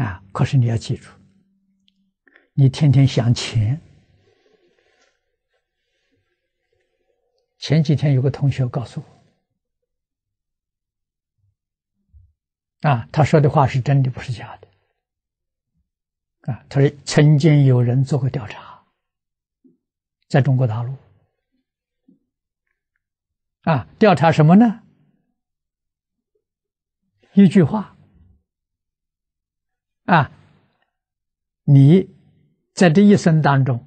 啊！可是你要记住，你天天想钱。前几天有个同学告诉我，啊，他说的话是真的，不是假的。啊，他说曾经有人做过调查，在中国大陆，啊，调查什么呢？一句话。啊，你在这一生当中，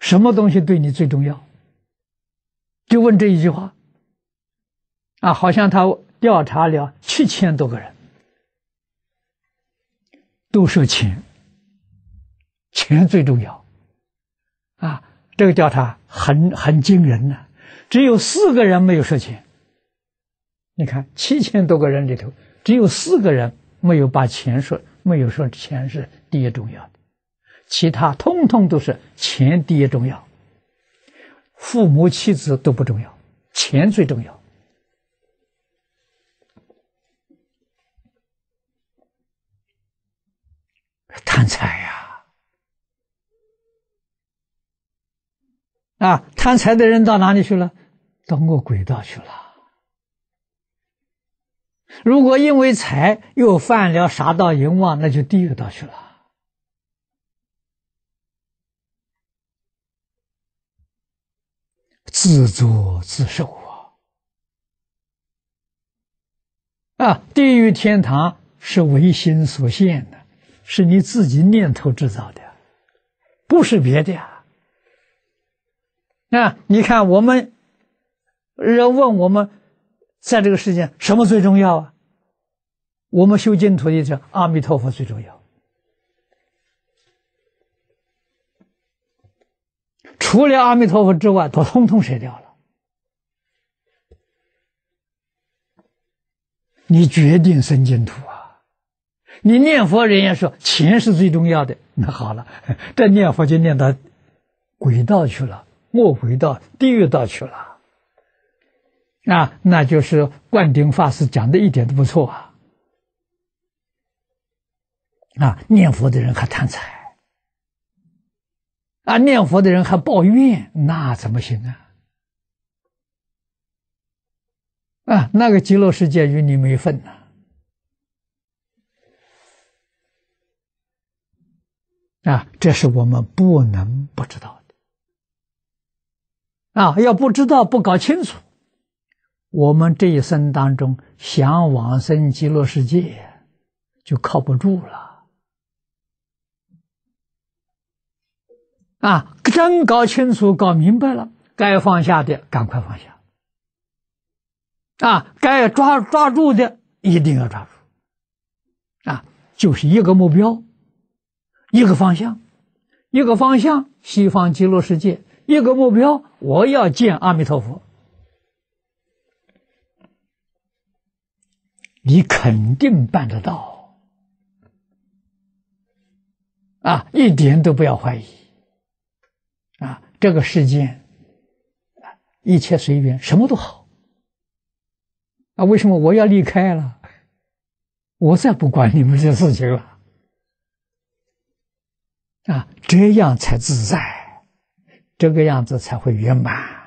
什么东西对你最重要？就问这一句话。啊，好像他调查了七千多个人，都说钱，钱最重要。啊，这个调查很很惊人呢，只有四个人没有说钱。你看，七千多个人里头，只有四个人没有把钱说。没有说钱是第一重要的，其他通通都是钱第一重要，父母妻子都不重要，钱最重要。贪财呀，啊，贪财的人到哪里去了？到我轨道去了。如果因为财又犯了杀道、淫妄，那就地狱道去了，自作自受啊！啊，地狱天堂是唯心所现的，是你自己念头制造的，不是别的。啊，你看，我们人问我们。在这个世界，什么最重要啊？我们修净土的候，阿弥陀佛最重要。除了阿弥陀佛之外，都通通舍掉了。你决定生净土啊！你念佛，人家说钱是最重要的。那好了，这 念佛就念到鬼道去了，末轨道、地狱道去了。啊，那就是灌顶法师讲的一点都不错啊！啊，念佛的人还贪财，啊，念佛的人还抱怨，那怎么行呢？啊，那个极乐世界与你没份呐！啊，这是我们不能不知道的。啊，要不知道，不搞清楚。我们这一生当中想往生极乐世界，就靠不住了。啊，真搞清楚、搞明白了，该放下的赶快放下。啊，该抓抓住的一定要抓住。啊，就是一个目标，一个方向，一个方向西方极乐世界；一个目标，我要见阿弥陀佛。你肯定办得到，啊，一点都不要怀疑，啊，这个世界，一切随缘，什么都好，啊，为什么我要离开了？我再不管你们这事情了，啊，这样才自在，这个样子才会圆满。